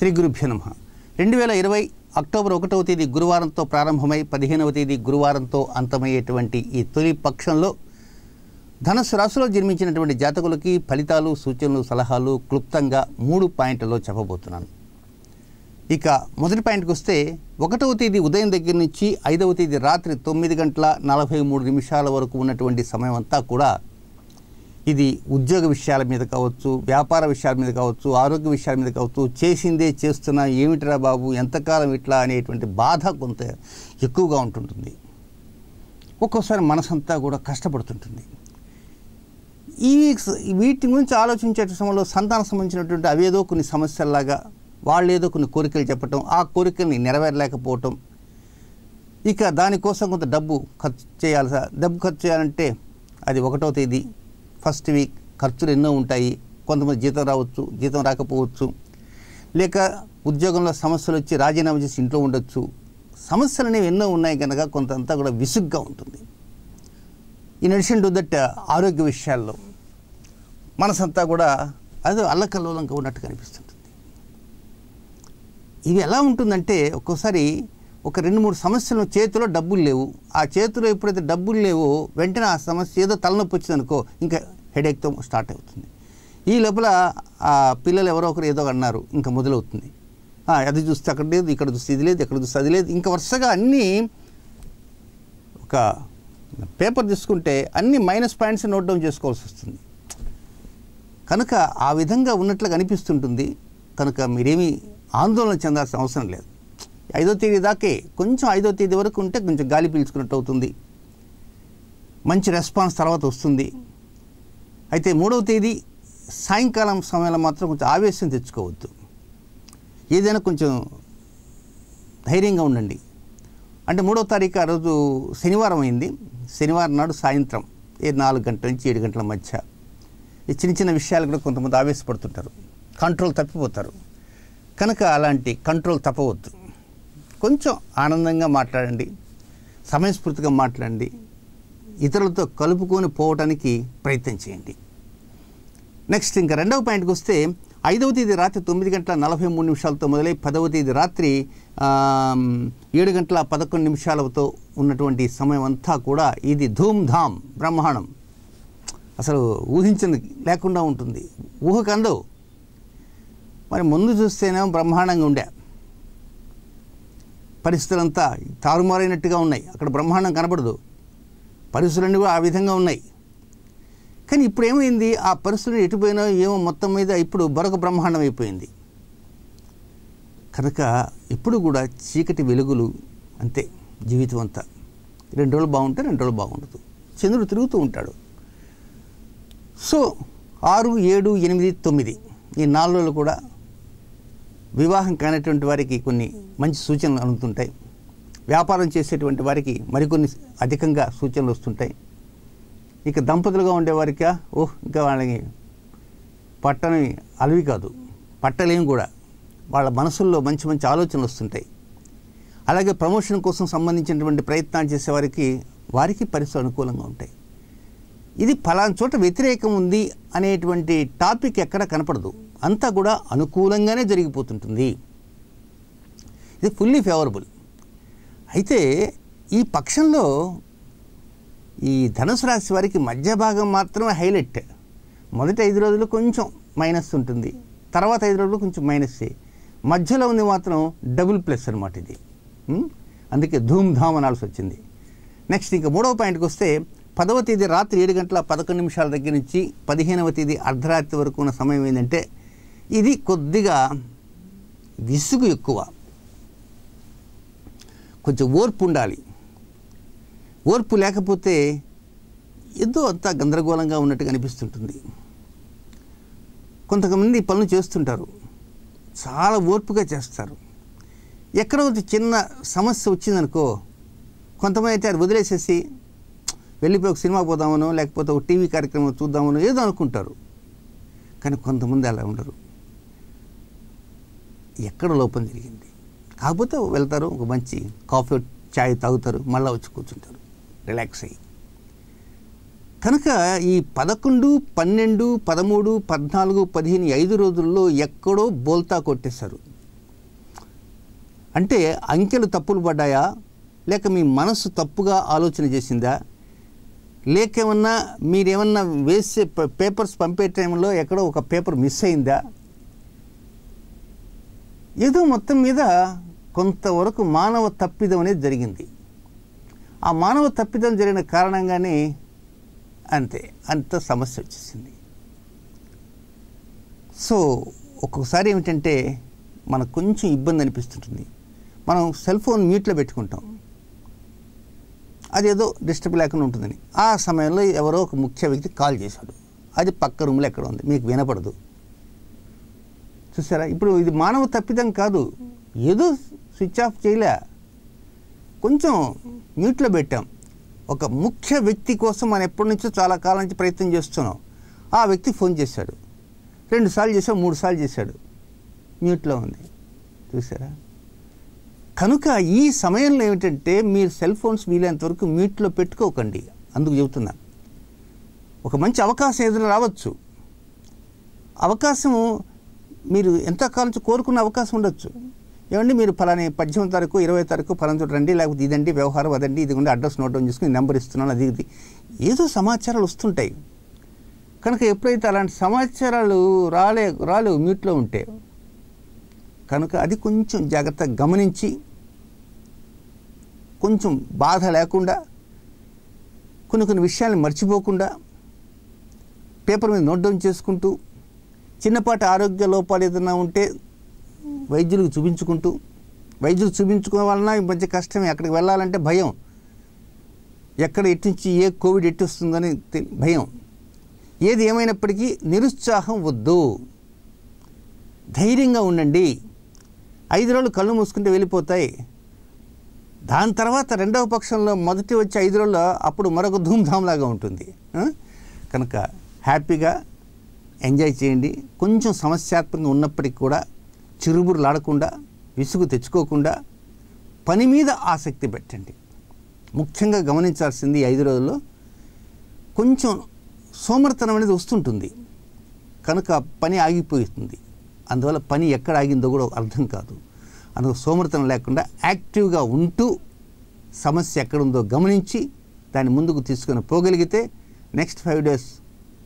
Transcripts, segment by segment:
శ్రీ గురుభ్యో నమ రెండు వేల ఇరవై అక్టోబర్ ఒకటవ తేదీ గురువారంతో ప్రారంభమై పదిహేనవ తేదీ గురువారంతో అంతమయ్యేటువంటి ఈ తొలి పక్షంలో ధనుసు రాశిలో జన్మించినటువంటి జాతకులకి ఫలితాలు సూచనలు సలహాలు క్లుప్తంగా మూడు పాయింట్లలో చెప్పబోతున్నాను ఇక మొదటి పాయింట్కి వస్తే ఒకటవ తేదీ ఉదయం దగ్గర నుంచి ఐదవ తేదీ రాత్రి తొమ్మిది గంటల నలభై మూడు నిమిషాల వరకు ఉన్నటువంటి సమయం అంతా కూడా ఇది ఉద్యోగ విషయాల మీద కావచ్చు వ్యాపార విషయాల మీద కావచ్చు ఆరోగ్య విషయాల మీద కావచ్చు చేసిందే చేస్తున్నా ఏమిటిరా బాబు ఎంతకాలం ఇట్లా అనేటువంటి బాధ కొంత ఎక్కువగా ఉంటుంటుంది ఒక్కోసారి మనసంతా కూడా కష్టపడుతుంటుంది ఈ వీటి గురించి ఆలోచించే సమయంలో సంతానం సంబంధించినటువంటి అవేదో కొన్ని సమస్యల్లాగా వాళ్ళు ఏదో కొన్ని కోరికలు చెప్పటం ఆ కోరికల్ని నెరవేరలేకపోవటం ఇక దానికోసం కొంత డబ్బు ఖర్చు చేయాలి డబ్బు ఖర్చు చేయాలంటే అది ఒకటో తేదీ ఫస్ట్ వీక్ ఖర్చులు ఎన్నో ఉంటాయి కొంతమంది జీతం రావచ్చు జీతం రాకపోవచ్చు లేక ఉద్యోగంలో సమస్యలు వచ్చి రాజీనామా చేసి ఇంట్లో ఉండొచ్చు సమస్యలు అనేవి ఎన్నో ఉన్నాయి కనుక కొంతంతా కూడా విసుగ్గా ఉంటుంది ఇన్ అడిషన్ టు దట్ ఆరోగ్య విషయాల్లో మనసంతా కూడా అదో అల్లకల్లోలంగా ఉన్నట్టు కనిపిస్తుంటుంది ఇది ఎలా ఉంటుందంటే ఒక్కోసారి ఒక రెండు మూడు సమస్యలు చేతిలో డబ్బులు లేవు ఆ చేతిలో ఎప్పుడైతే డబ్బులు లేవో వెంటనే ఆ సమస్య ఏదో తలనొప్పి వచ్చిందనుకో ఇంకా హెడేక్తో స్టార్ట్ అవుతుంది ఈ లోపల ఆ పిల్లలు ఎవరో ఒకరు ఏదో అన్నారు ఇంకా మొదలవుతుంది అది చూస్తే అక్కడ లేదు ఇక్కడ చూస్తే ఇది లేదు ఇక్కడ చూస్తే అది లేదు ఇంకా వరుసగా అన్నీ ఒక పేపర్ తీసుకుంటే అన్ని మైనస్ పాయింట్స్ నోట్ డౌన్ చేసుకోవాల్సి వస్తుంది కనుక ఆ విధంగా ఉన్నట్లుగా అనిపిస్తుంటుంది కనుక మీరేమీ ఆందోళన చెందాల్సిన అవసరం లేదు ఐదో తేదీ దాకే కొంచెం ఐదో తేదీ వరకు ఉంటే కొంచెం గాలి పీల్చుకున్నట్టు అవుతుంది మంచి రెస్పాన్స్ తర్వాత వస్తుంది అయితే మూడవ తేదీ సాయంకాలం సమయంలో మాత్రం కొంచెం ఆవేశం తెచ్చుకోవద్దు ఏదైనా కొంచెం ధైర్యంగా ఉండండి అంటే మూడవ తారీఖు ఆ రోజు శనివారం అయింది శనివారం నాడు సాయంత్రం ఏ నాలుగు గంటల నుంచి ఏడు గంటల మధ్య ఈ చిన్న చిన్న విషయాలు కూడా కొంతమంది ఆవేశపడుతుంటారు కంట్రోల్ తప్పిపోతారు కనుక అలాంటి కంట్రోల్ తప్పవద్దు కొంచెం ఆనందంగా మాట్లాడండి సమయస్ఫూర్తిగా మాట్లాడండి ఇతరులతో కలుపుకొని పోవడానికి ప్రయత్నం చేయండి నెక్స్ట్ ఇంకా రెండవ పాయింట్కి వస్తే ఐదవ తేదీ రాత్రి తొమ్మిది గంటల నలభై మూడు నిమిషాలతో మొదలై పదవ తేదీ రాత్రి ఏడు గంటల పదకొండు నిమిషాలతో ఉన్నటువంటి సమయం అంతా కూడా ఇది ధూమ్ధామ్ బ్రహ్మాండం అసలు ఊహించింది లేకుండా ఉంటుంది ఊహకు అందవు మరి ముందు చూస్తేనే బ్రహ్మాండంగా ఉండే పరిస్థితులంతా తారుమారైనట్టుగా ఉన్నాయి అక్కడ బ్రహ్మాండం కనబడదు పరిస్థితులన్నీ కూడా ఆ విధంగా ఉన్నాయి కానీ ఇప్పుడు ఏమైంది ఆ పరిస్థితులు ఎటుపోయినా ఏమో మొత్తం మీద ఇప్పుడు బరక బ్రహ్మాండం అయిపోయింది కనుక ఇప్పుడు కూడా చీకటి వెలుగులు అంతే జీవితం అంతా రెండు రోజులు బాగుంటే రెండు రోజులు బాగుండదు చంద్రుడు తిరుగుతూ ఉంటాడు సో ఆరు ఏడు ఎనిమిది తొమ్మిది ఈ నాలుగు రోజులు కూడా వివాహం కానటువంటి వారికి కొన్ని మంచి సూచనలు అందుతుంటాయి వ్యాపారం చేసేటువంటి వారికి మరికొన్ని అధికంగా సూచనలు వస్తుంటాయి ఇక దంపతులుగా ఉండేవారికి ఓహ్ ఇంకా వాళ్ళని పట్టని అలవి కాదు పట్టలేం కూడా వాళ్ళ మనసుల్లో మంచి మంచి ఆలోచనలు వస్తుంటాయి అలాగే ప్రమోషన్ కోసం సంబంధించినటువంటి ప్రయత్నాలు చేసేవారికి వారికి పరిస్థితులు అనుకూలంగా ఉంటాయి ఇది ఫలానా చోట వ్యతిరేకం ఉంది అనేటువంటి టాపిక్ ఎక్కడ కనపడదు అంతా కూడా అనుకూలంగానే జరిగిపోతుంటుంది ఇది ఫుల్లీ ఫేవరబుల్ అయితే ఈ పక్షంలో ఈ ధనుసు రాశి వారికి మధ్య భాగం మాత్రమే హైలైట్ మొదటి ఐదు రోజులు కొంచెం మైనస్ ఉంటుంది తర్వాత ఐదు రోజులు కొంచెం మైనస్ మధ్యలో ఉంది మాత్రం డబుల్ ప్లస్ అనమాట ఇది అందుకే ధూమ్ ధామ్ అనాల్సి వచ్చింది నెక్స్ట్ ఇంకా మూడవ పాయింట్కి వస్తే పదవ తేదీ రాత్రి ఏడు గంటల పదకొండు నిమిషాల దగ్గర నుంచి పదిహేనవ తేదీ అర్ధరాత్రి వరకు ఉన్న సమయం ఏంటంటే ఇది కొద్దిగా విసుగు ఎక్కువ కొంచెం ఓర్పు ఉండాలి ఓర్పు లేకపోతే ఏదో అంత గందరగోళంగా ఉన్నట్టుగా అనిపిస్తుంటుంది కొంతమంది పనులు చేస్తుంటారు చాలా ఓర్పుగా చేస్తారు ఎక్కడో చిన్న సమస్య వచ్చిందనుకో కొంతమంది అయితే అది వదిలేసేసి వెళ్ళిపోయి ఒక సినిమా పోదామనో లేకపోతే ఒక టీవీ కార్యక్రమం చూద్దామనో ఏదో అనుకుంటారు కానీ కొంతమంది అలా ఉండరు ఎక్కడ లోపం జరిగింది కాకపోతే వెళ్తారు ఒక మంచి కాఫీ చాయ్ తాగుతారు మళ్ళీ వచ్చి కూర్చుంటారు రిలాక్స్ అయ్యి కనుక ఈ పదకొండు పన్నెండు పదమూడు పద్నాలుగు పదిహేను ఐదు రోజుల్లో ఎక్కడో బోల్తా కొట్టేశారు అంటే అంకెలు తప్పులు పడ్డాయా లేక మీ మనసు తప్పుగా ఆలోచన చేసిందా లేక మీరు మీరేమన్నా వేసే పేపర్స్ పంపే టైంలో ఎక్కడో ఒక పేపర్ మిస్ అయిందా ఏదో మొత్తం మీద కొంతవరకు మానవ తప్పిదం అనేది జరిగింది ఆ మానవ తప్పిదం జరిగిన కారణంగానే అంతే అంత సమస్య వచ్చేసింది సో ఒక్కొక్కసారి ఏమిటంటే మనకు కొంచెం ఇబ్బంది అనిపిస్తుంటుంది మనం సెల్ ఫోన్ మ్యూట్లో పెట్టుకుంటాం అదేదో డిస్టర్బ్ లేకుండా ఉంటుందని ఆ సమయంలో ఎవరో ఒక ముఖ్య వ్యక్తి కాల్ చేశాడు అది పక్క రూమ్లో ఎక్కడ ఉంది మీకు వినపడదు చూసారా ఇప్పుడు ఇది మానవ తప్పిదం కాదు ఏదో స్విచ్ ఆఫ్ చేయలే కొంచెం మ్యూట్లో పెట్టాం ఒక ముఖ్య వ్యక్తి కోసం మనం ఎప్పటి నుంచో చాలా కాలం నుంచి ప్రయత్నం చేస్తున్నాం ఆ వ్యక్తి ఫోన్ చేశాడు రెండు సార్లు చేశాడు మూడు సార్లు చేశాడు మ్యూట్లో ఉంది చూసారా కనుక ఈ సమయంలో ఏమిటంటే మీరు సెల్ ఫోన్స్ వీలైనంత వరకు మ్యూట్లో పెట్టుకోకండి అందుకు చెబుతున్నాను ఒక మంచి అవకాశం ఏదైనా రావచ్చు అవకాశము మీరు ఎంతకాలం కోరుకున్న అవకాశం ఉండొచ్చు ఏమండి మీరు ఫలాని పద్దెనిమిది తారీఖు ఇరవై తారీఖు ఫలాంతో రండి లేకపోతే ఇదండి వ్యవహారం అదండి ఇది ఉండి అడ్రస్ నోట్ డౌన్ చేసుకుని నెంబర్ ఇస్తున్నాను అది ఇది ఏదో సమాచారాలు వస్తుంటాయి కనుక ఎప్పుడైతే అలాంటి సమాచారాలు రాలే రాలేవు మ్యూట్లో ఉంటే కనుక అది కొంచెం జాగ్రత్తగా గమనించి కొంచెం బాధ లేకుండా కొన్ని కొన్ని విషయాలను మర్చిపోకుండా పేపర్ మీద నోట్ డౌన్ చేసుకుంటూ చిన్నపాటి ఆరోగ్య లోపాలు ఏదైనా ఉంటే వైద్యులకు చూపించుకుంటూ వైద్యులు చూపించుకోవాలన్నా వలన మంచి కష్టమే అక్కడికి వెళ్ళాలంటే భయం ఎక్కడ ఎట్టించి ఏ కోవిడ్ ఎట్టి వస్తుందని భయం ఏది ఏమైనప్పటికీ నిరుత్సాహం వద్దు ధైర్యంగా ఉండండి ఐదు రోజులు కళ్ళు మూసుకుంటే వెళ్ళిపోతాయి దాని తర్వాత రెండవ పక్షంలో మొదటి వచ్చే ఐదు రోజుల్లో అప్పుడు మరొక ధూమ్ధామ్లాగా ఉంటుంది కనుక హ్యాపీగా ఎంజాయ్ చేయండి కొంచెం సమస్యాత్మకంగా ఉన్నప్పటికీ కూడా చిరుబురులాడకుండా విసుగు తెచ్చుకోకుండా పని మీద ఆసక్తి పెట్టండి ముఖ్యంగా గమనించాల్సింది ఐదు రోజుల్లో కొంచెం సోమర్తనం అనేది వస్తుంటుంది కనుక పని ఆగిపోతుంది అందువల్ల పని ఎక్కడ ఆగిందో కూడా అర్థం కాదు అందుకు సోమర్తనం లేకుండా యాక్టివ్గా ఉంటూ సమస్య ఎక్కడుందో గమనించి దాన్ని ముందుకు తీసుకొని పోగలిగితే నెక్స్ట్ ఫైవ్ డేస్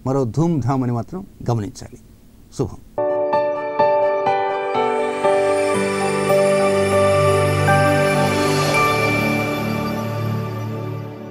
మరో ధూమ్ధామ్ అని మాత్రం గమనించాలి శుభం